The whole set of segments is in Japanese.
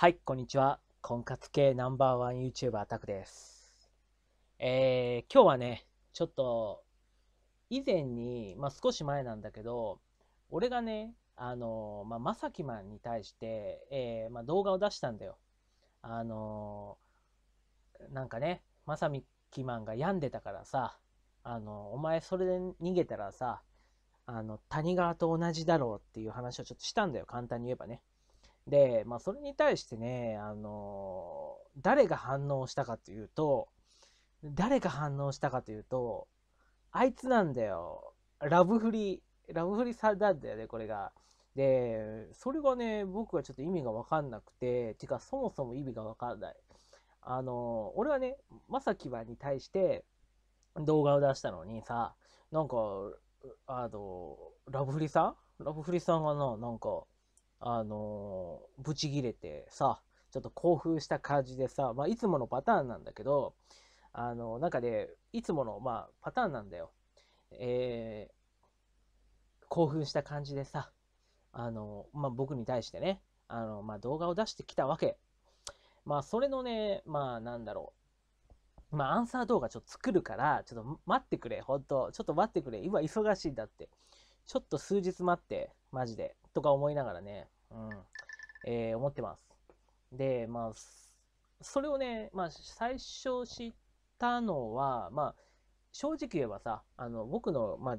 はい、こんにちは。婚活系ナンバーワン YouTuber タクです。えー、今日はね、ちょっと、以前に、まあ、少し前なんだけど、俺がね、あの、まあ、まさきまんに対して、えー、まあ、動画を出したんだよ。あの、なんかね、まさきまんが病んでたからさ、あの、お前それで逃げたらさ、あの、谷川と同じだろうっていう話をちょっとしたんだよ、簡単に言えばね。で、まあ、それに対してね、あのー、誰が反応したかというと、誰が反応したかというと、あいつなんだよ。ラブフリー、ラブフリーさんだんだよね、これが。で、それがね、僕はちょっと意味がわかんなくて、てか、そもそも意味がわかんない。あのー、俺はね、まさきはに対して動画を出したのにさ、なんか、あの、ラブフリさんラブフリさんがな、なんか、あのー、ブチギレてさ、ちょっと興奮した感じでさ、まあ、いつものパターンなんだけど、あのー、なんかね、いつもの、まあ、パターンなんだよ。えー、興奮した感じでさ、あのー、まあ、僕に対してね、あの、まあ、動画を出してきたわけ。まあ、それのね、まあ、なんだろう。まあ、アンサー動画ちょっと作るから、ちょっと待ってくれ、ほんと。ちょっと待ってくれ。今忙しいんだって。ちょっと数日待って、マジで。とか思いながらね、うんえー、思ってます。で、まあ、それをね、まあ、最初知ったのは、まあ、正直言えばさ、あの僕の、まあ、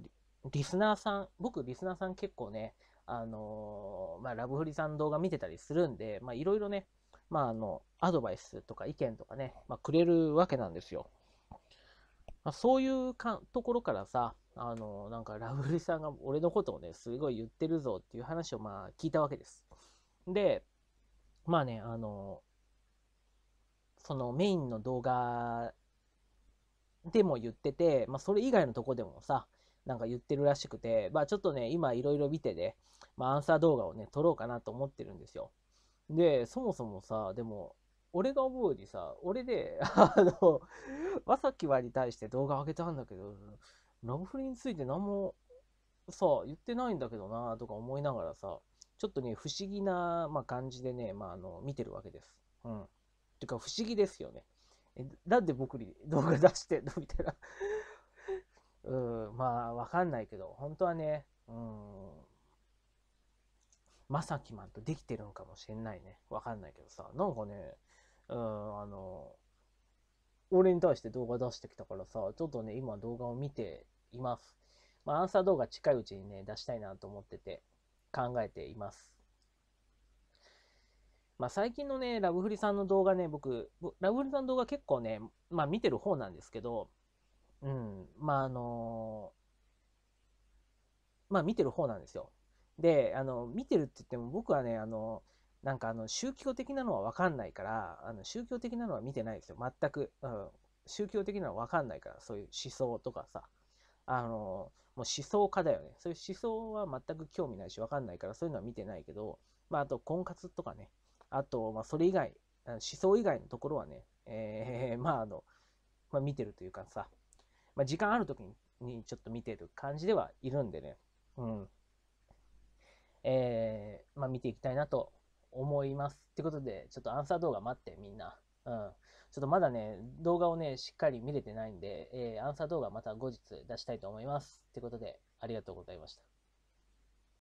リスナーさん、僕、リスナーさん結構ね、あのー、まあ、ラブフリさん動画見てたりするんで、まあ、いろいろね、まあ、あの、アドバイスとか意見とかね、まあ、くれるわけなんですよ。まあ、そういうかところからさ、あの、なんかラブリさんが俺のことをね、すごい言ってるぞっていう話をまあ聞いたわけです。で、まあね、あの、そのメインの動画でも言ってて、まあそれ以外のとこでもさ、なんか言ってるらしくて、まあちょっとね、今いろいろ見てね、まあアンサー動画をね、撮ろうかなと思ってるんですよ。で、そもそもさ、でも、俺が思うにさ、俺で、あの、まさきわに対して動画上げたんだけど、ラブフリーについて何もさ、言ってないんだけどなとか思いながらさ、ちょっとね、不思議な、まあ、感じでね、まあ、あの、見てるわけです。うん。てか、不思議ですよね。え、なんで僕に動画出してんのみたいな うん、まあ、わかんないけど、本当はね、うん、まさきまんとできてるのかもしれないね。わかんないけどさ、なんかね、うん、あの、俺に対して動画出してきたからさ、ちょっとね、今動画を見ています。まあ、アンサー動画近いうちにね、出したいなと思ってて、考えています。まあ、最近のね、ラブフリさんの動画ね、僕、ラブフリさんの動画結構ね、まあ見てる方なんですけど、うん、まああのまあ見てる方なんですよ。で、あの、見てるって言っても僕はね、あのーなんかあの宗教的なのは分かんないからあの宗教的なのは見てないですよ全く、うん、宗教的なのは分かんないからそういう思想とかさあのもう思想家だよねそういう思想は全く興味ないし分かんないからそういうのは見てないけど、まあ、あと婚活とかねあと、まあ、それ以外思想以外のところはね、えー、まああの、まあ、見てるというかさ、まあ、時間ある時にちょっと見てる感じではいるんでね、うんえーまあ、見ていきたいなと思います。ってことで、ちょっとアンサー動画待って、みんな。うん。ちょっとまだね、動画をね、しっかり見れてないんで、えー、アンサー動画また後日出したいと思います。ってことで、ありがとうございました。